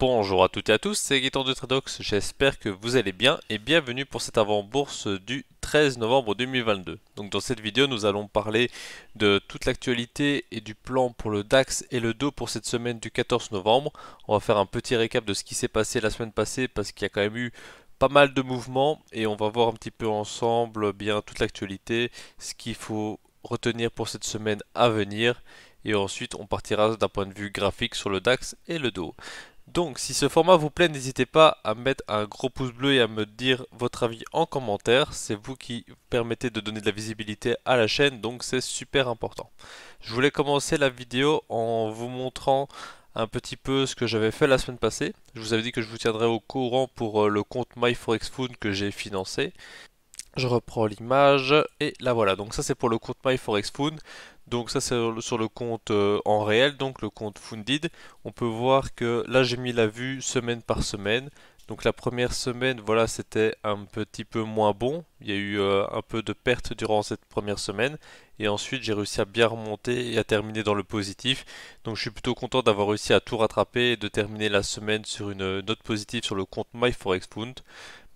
Bonjour à toutes et à tous, c'est Gaëtan de Tradox, j'espère que vous allez bien et bienvenue pour cette avant-bourse du 13 novembre 2022. Donc dans cette vidéo, nous allons parler de toute l'actualité et du plan pour le DAX et le DO pour cette semaine du 14 novembre. On va faire un petit récap de ce qui s'est passé la semaine passée parce qu'il y a quand même eu pas mal de mouvements et on va voir un petit peu ensemble bien toute l'actualité, ce qu'il faut retenir pour cette semaine à venir et ensuite on partira d'un point de vue graphique sur le DAX et le DO. Donc si ce format vous plaît, n'hésitez pas à mettre un gros pouce bleu et à me dire votre avis en commentaire. C'est vous qui permettez de donner de la visibilité à la chaîne, donc c'est super important. Je voulais commencer la vidéo en vous montrant un petit peu ce que j'avais fait la semaine passée. Je vous avais dit que je vous tiendrais au courant pour euh, le compte MyForexFood que j'ai financé. Je reprends l'image et là voilà, donc ça c'est pour le compte MyForexFood. Donc ça c'est sur le compte euh, en réel, donc le compte funded. On peut voir que là j'ai mis la vue semaine par semaine. Donc la première semaine, voilà, c'était un petit peu moins bon. Il y a eu euh, un peu de perte durant cette première semaine. Et ensuite, j'ai réussi à bien remonter et à terminer dans le positif. Donc je suis plutôt content d'avoir réussi à tout rattraper et de terminer la semaine sur une note positive sur le compte MyForexFund.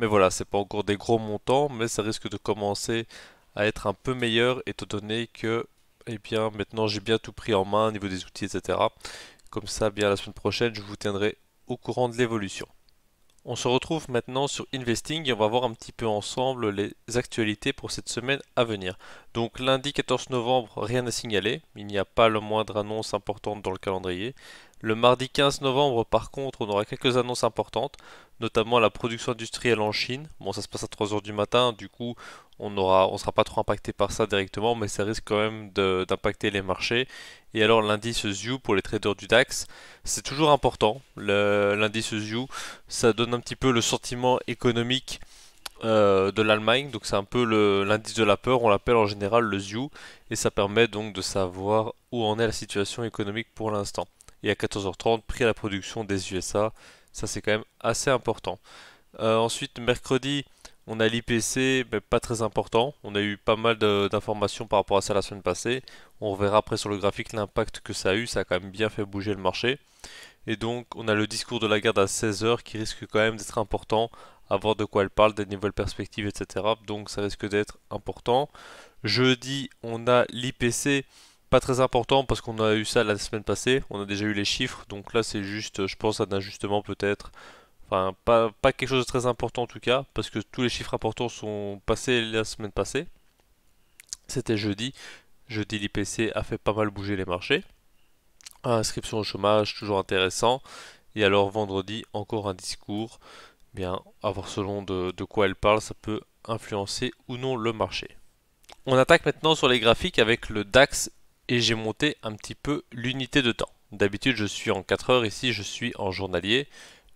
Mais voilà, c'est pas encore des gros montants, mais ça risque de commencer à être un peu meilleur étant donné que et eh bien maintenant j'ai bien tout pris en main au niveau des outils, etc. Comme ça, bien la semaine prochaine, je vous tiendrai au courant de l'évolution. On se retrouve maintenant sur Investing et on va voir un petit peu ensemble les actualités pour cette semaine à venir. Donc lundi 14 novembre, rien à signaler, il n'y a pas la moindre annonce importante dans le calendrier. Le mardi 15 novembre, par contre, on aura quelques annonces importantes, notamment la production industrielle en Chine. Bon, ça se passe à 3h du matin, du coup, on aura, on sera pas trop impacté par ça directement, mais ça risque quand même d'impacter les marchés. Et alors l'indice ZU pour les traders du DAX, c'est toujours important. L'indice ZU, ça donne un petit peu le sentiment économique euh, de l'Allemagne, donc c'est un peu l'indice de la peur, on l'appelle en général le ZU, et ça permet donc de savoir où en est la situation économique pour l'instant. Et à 14h30, prix à la production des USA, ça c'est quand même assez important. Euh, ensuite, mercredi, on a l'IPC, mais pas très important. On a eu pas mal d'informations par rapport à ça la semaine passée. On verra après sur le graphique l'impact que ça a eu. Ça a quand même bien fait bouger le marché. Et donc, on a le discours de la garde à 16h qui risque quand même d'être important. À voir de quoi elle parle, des nouvelles perspectives, etc. Donc, ça risque d'être important. Jeudi, on a l'IPC. Pas très important parce qu'on a eu ça la semaine passée. On a déjà eu les chiffres. Donc là, c'est juste, je pense, un ajustement peut-être. Enfin, pas, quelque chose de très important en tout cas, parce que tous les chiffres importants sont passés la semaine passée. C'était jeudi. Jeudi, l'IPC a fait pas mal bouger les marchés. Inscription au chômage, toujours intéressant. Et alors vendredi, encore un discours. bien, à voir selon de, de quoi elle parle, ça peut influencer ou non le marché. On attaque maintenant sur les graphiques avec le DAX et j'ai monté un petit peu l'unité de temps. D'habitude, je suis en 4 heures, ici je suis en journalier.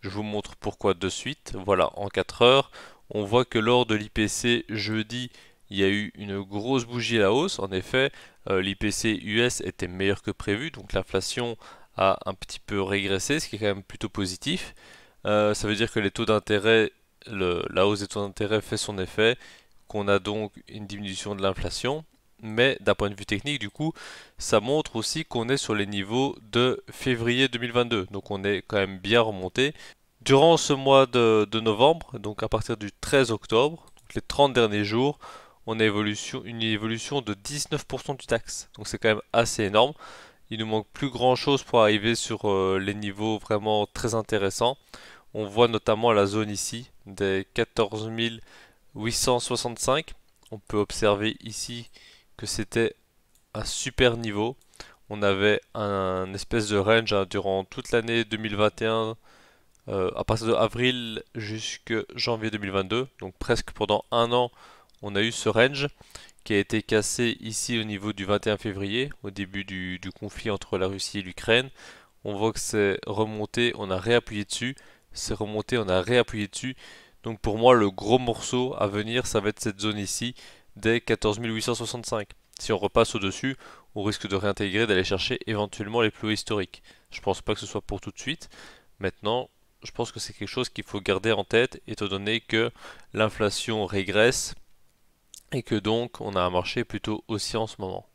Je vous montre pourquoi de suite. Voilà, en 4 heures, on voit que lors de l'IPC jeudi, il y a eu une grosse bougie à la hausse. En effet, euh, l'IPC US était meilleur que prévu, donc l'inflation a un petit peu régressé, ce qui est quand même plutôt positif. Euh, ça veut dire que les taux d'intérêt, la hausse des taux d'intérêt fait son effet, qu'on a donc une diminution de l'inflation mais d'un point de vue technique, du coup, ça montre aussi qu'on est sur les niveaux de février 2022. Donc on est quand même bien remonté. Durant ce mois de, novembre, donc à partir du 13 octobre, les 30 derniers jours, on a une évolution de 19% du taxe. Donc c'est quand même assez énorme. Il nous manque plus grand chose pour arriver sur euh, les niveaux vraiment très intéressants. On voit notamment la zone ici des 14 865. On peut observer ici que c'était un super niveau. On avait un espèce de range hein, durant toute l'année 2021, euh, à partir de avril jusque janvier 2022. Donc presque pendant un an, on a eu ce range qui a été cassé ici au niveau du 21 février, au début du conflit entre la Russie et l'Ukraine. On voit que c'est remonté, on a réappuyé dessus, c'est remonté, on a réappuyé dessus. Donc pour moi, le gros morceau à venir, ça va être cette zone ici dès 14 865. Si on repasse au-dessus, on risque de réintégrer, d'aller chercher éventuellement les plus hauts historiques. Je pense pas que ce soit pour tout de suite. Maintenant, je pense que c'est quelque chose qu'il faut garder en tête, étant donné que l'inflation régresse et que donc on a un marché plutôt haussier en ce moment.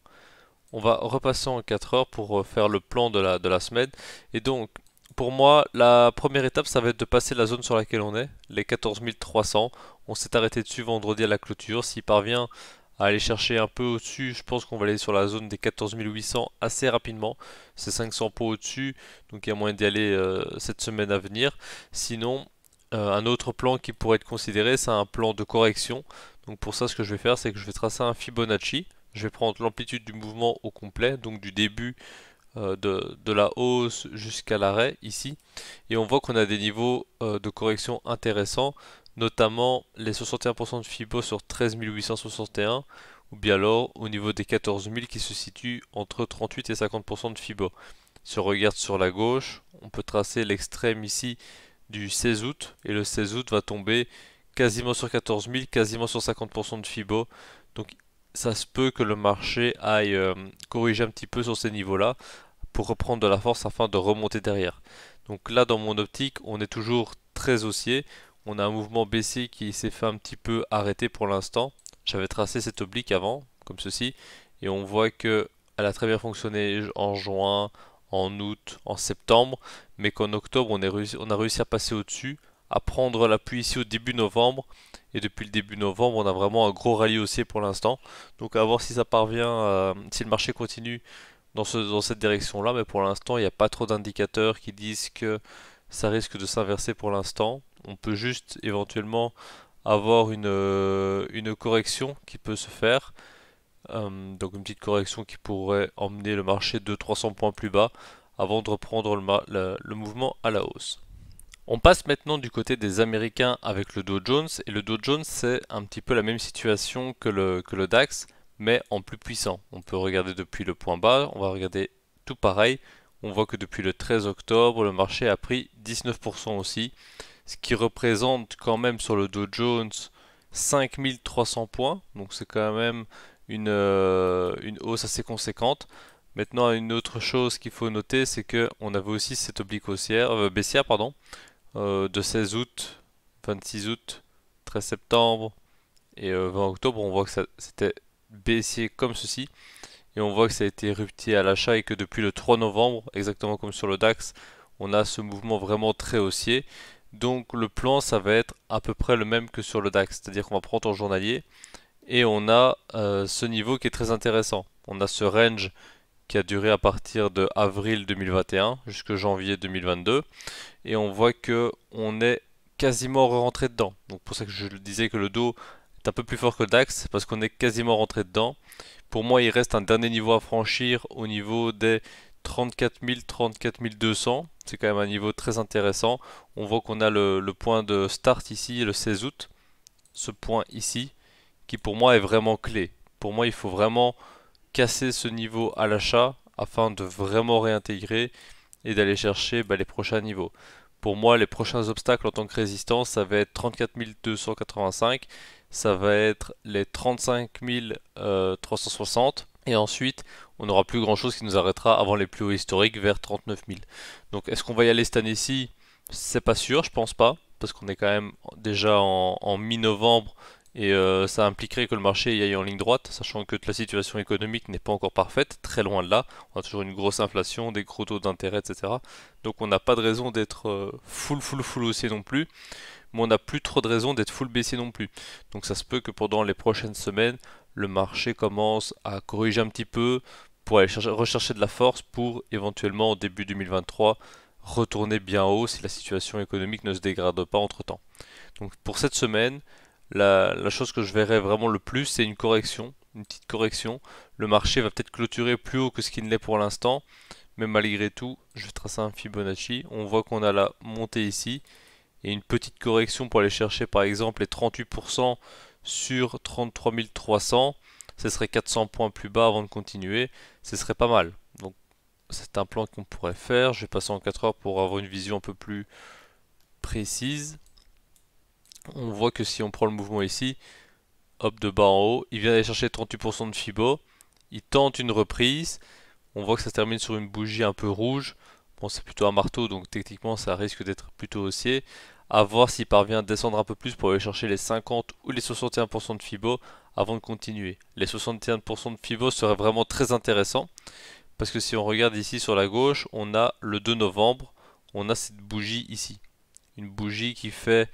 On va repasser en 4 heures pour euh, faire le plan de la, de la semaine. Et donc, pour moi, la première étape, ça va être de passer la zone sur laquelle on est, les 14 300. On s'est arrêté dessus vendredi à la clôture. S'il parvient à aller chercher un peu au-dessus, je pense qu'on va aller sur la zone des 14 800 assez rapidement. C'est 500 pots au-dessus, donc il y a moyen d'y aller euh, cette semaine à venir. Sinon, euh, un autre plan qui pourrait être considéré, c'est un plan de correction. Donc pour ça, ce que je vais faire, c'est que je vais tracer un Fibonacci. Je vais prendre l'amplitude du mouvement au complet, donc du début euh, de, la hausse jusqu'à l'arrêt ici. Et on voit qu'on a des niveaux euh, de correction intéressants, notamment les 61% de FIBO sur 13 861 ou bien alors au niveau des 14 000 qui se situent entre 38 et 50% de FIBO. Si on regarde sur la gauche, on peut tracer l'extrême ici du 16 août et le 16 août va tomber quasiment sur 14 000, quasiment sur 50% de FIBO. Donc ça se peut que le marché aille euh, corriger un petit peu sur ces niveaux-là pour reprendre de la force afin de remonter derrière. Donc là, dans mon optique, on est toujours très haussier. On a un mouvement baissier qui s'est fait un petit peu arrêter pour l'instant. J'avais tracé cette oblique avant, comme ceci, et on voit que elle a très bien fonctionné en juin, en août, en septembre, mais qu'en octobre, on, est on a réussi à passer au-dessus à prendre l'appui ici au début novembre. Et depuis le début novembre, on a vraiment un gros rallye haussier pour l'instant. Donc à voir si ça parvient, euh, si le marché continue dans, cette direction-là. Mais pour l'instant, il n'y a pas trop d'indicateurs qui disent que ça risque de s'inverser pour l'instant. On peut juste éventuellement avoir une, euh, correction qui peut se faire. Euh, donc une petite correction qui pourrait emmener le marché de 300 points plus bas avant de reprendre le mouvement à la hausse. On passe maintenant du côté des Américains avec le Dow Jones, et le Dow Jones c'est un petit peu la même situation que le, que le DAX, mais en plus puissant. On peut regarder depuis le point bas, on va regarder tout pareil. On voit que depuis le 13 octobre, le marché a pris 19% aussi, ce qui représente quand même sur le Dow Jones 5300 points, donc c'est quand même une, euh, une hausse assez conséquente. Maintenant, une autre chose qu'il faut noter, c'est que on avait aussi cette oblique haussière, euh, baissière, pardon, euh, de 16 août, 26 août, 13 septembre et 20 euh, octobre, on voit que ça c'était baissier comme ceci. Et on voit que ça a été rupté à l'achat et que depuis le 3 novembre, exactement comme sur le DAX, on a ce mouvement vraiment très haussier. Donc le plan, ça va être à peu près le même que sur le DAX. C'est-à-dire qu'on va prendre en journalier et on a euh, ce niveau qui est très intéressant. On a ce range qui a duré à partir de avril 2021 jusqu'à janvier 2022 et on voit que on est quasiment rentré dedans. Donc pour ça que je disais que le dos est un peu plus fort que le DAX parce qu'on est quasiment rentré dedans. Pour moi, il reste un dernier niveau à franchir au niveau des 34 000, 34 200. C'est quand même un niveau très intéressant. On voit qu'on a le, point de start ici, le 16 août. Ce point ici, qui pour moi est vraiment clé. Pour moi, il faut vraiment casser ce niveau à l'achat afin de vraiment réintégrer et d'aller chercher bah, les prochains niveaux. Pour moi, les prochains obstacles en tant que résistance, ça va être 34 285, ça va être les 35 360, euh, et ensuite, on n'aura plus grand chose qui nous arrêtera avant les plus hauts historiques vers 39 000. Donc, est-ce qu'on va y aller cette année-ci C'est pas sûr, je pense pas, parce qu'on est quand même déjà en mi-novembre et euh, ça impliquerait que le marché y aille en ligne droite, sachant que la situation économique n'est pas encore parfaite, très loin de là. On a toujours une grosse inflation, des gros taux d'intérêt, etc. Donc on n'a pas de raison d'être euh, full, full, full haussier non plus, mais on n'a plus trop de raison d'être full baissier non plus. Donc ça se peut que pendant les prochaines semaines, le marché commence à corriger un petit peu pour aller rechercher de la force pour éventuellement au début 2023 retourner bien haut si la situation économique ne se dégrade pas entre temps. Donc pour cette semaine, la, chose que je verrais vraiment le plus, c'est une correction, une petite correction. Le marché va peut-être clôturer plus haut que ce qu'il l'est pour l'instant, mais malgré tout, je vais tracer un Fibonacci. On voit qu'on a la montée ici et une petite correction pour aller chercher par exemple les 38% sur 33 300. Ce serait 400 points plus bas avant de continuer. Ce serait pas mal. Donc c'est un plan qu'on pourrait faire. Je vais passer en 4 heures pour avoir une vision un peu plus précise on voit que si on prend le mouvement ici, hop de bas en haut, il vient aller chercher 38% de Fibo, il tente une reprise, on voit que ça termine sur une bougie un peu rouge, bon c'est plutôt un marteau donc techniquement ça risque d'être plutôt haussier, à voir s'il parvient à descendre un peu plus pour aller chercher les 50 ou les 61% de Fibo avant de continuer. Les 61% de Fibo seraient vraiment très intéressants parce que si on regarde ici sur la gauche, on a le 2 novembre, on a cette bougie ici. Une bougie qui fait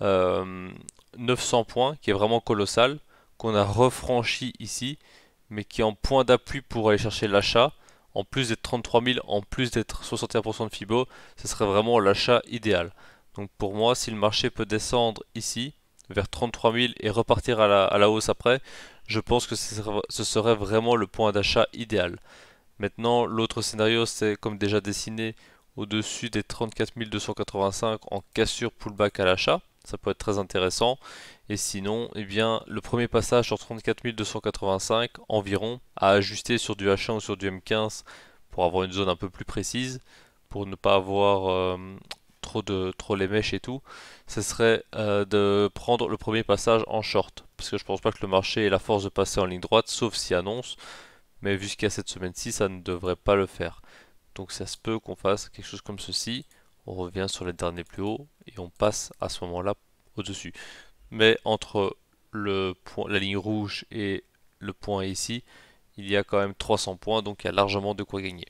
900 euh, points, qui est vraiment colossal, qu'on a refranchi ici, mais qui est en point d'appui pour aller chercher l'achat. En plus d'être 33 000, en plus d'être 61% de FIBO, ce serait vraiment l'achat idéal. Donc pour moi, si le marché peut descendre ici, vers 33 000 et repartir à la, hausse après, je pense que ce serait, ce serait vraiment le point d'achat idéal. Maintenant, l'autre scénario, c'est comme déjà dessiné, au-dessus des 34 285 en cassure pullback à l'achat ça peut être très intéressant. Et sinon, eh bien, le premier passage sur 34 285 environ à ajuster sur du H1 ou sur du M15 pour avoir une zone un peu plus précise, pour ne pas avoir euh, trop, de, trop les mèches et tout, ce serait euh, de prendre le premier passage en short. Parce que je pense pas que le marché ait la force de passer en ligne droite, sauf si annonce. Mais jusqu'à cette semaine-ci, ça ne devrait pas le faire. Donc ça se peut qu'on fasse quelque chose comme ceci on revient sur les derniers plus hauts et on passe à ce moment-là au-dessus. Mais entre le point, la ligne rouge et le point ici, il y a quand même 300 points, donc il y a largement de quoi gagner.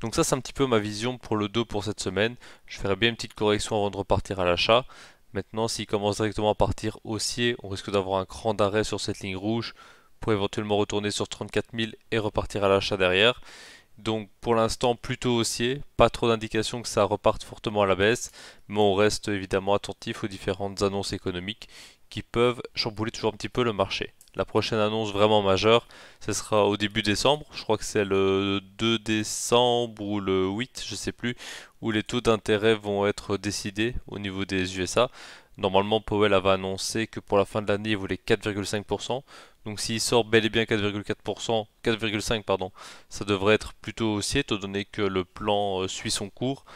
Donc ça c'est un petit peu ma vision pour le 2 pour cette semaine. Je ferai bien une petite correction avant de repartir à l'achat. Maintenant s'il commence directement à partir haussier, on risque d'avoir un cran d'arrêt sur cette ligne rouge pour éventuellement retourner sur 34 000 et repartir à l'achat derrière. Donc pour l'instant plutôt haussier, pas trop d'indications que ça reparte fortement à la baisse, mais on reste évidemment attentif aux différentes annonces économiques qui peuvent chambouler toujours un petit peu le marché. La prochaine annonce vraiment majeure, ce sera au début décembre, je crois que c'est le 2 décembre ou le 8, je ne sais plus, où les taux d'intérêt vont être décidés au niveau des USA. Normalement, Powell avait annoncé que pour la fin de l'année, il voulait 4,5%. Donc s'il sort bel et bien 4,4%, 4,5 pardon, ça devrait être plutôt haussier, étant donné que le plan euh, suit son cours.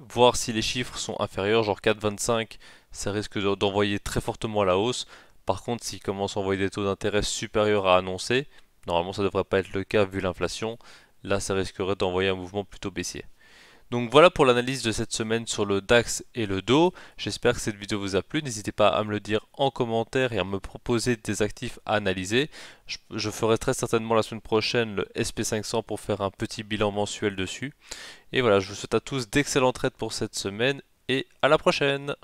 Voir si les chiffres sont inférieurs, genre 4,25, ça risque d'envoyer très fortement à la hausse. Par contre, s'ils commencent à envoyer des taux d'intérêt supérieurs à annoncer, normalement ça ne devrait pas être le cas vu l'inflation, là ça risquerait d'envoyer un mouvement plutôt baissier. Donc voilà pour l'analyse de cette semaine sur le DAX et le DO. J'espère que cette vidéo vous a plu. N'hésitez pas à me le dire en commentaire et à me proposer des actifs à analyser. Je, ferai très certainement la semaine prochaine le SP500 pour faire un petit bilan mensuel dessus. Et voilà, je vous souhaite à tous d'excellentes trades pour cette semaine et à la prochaine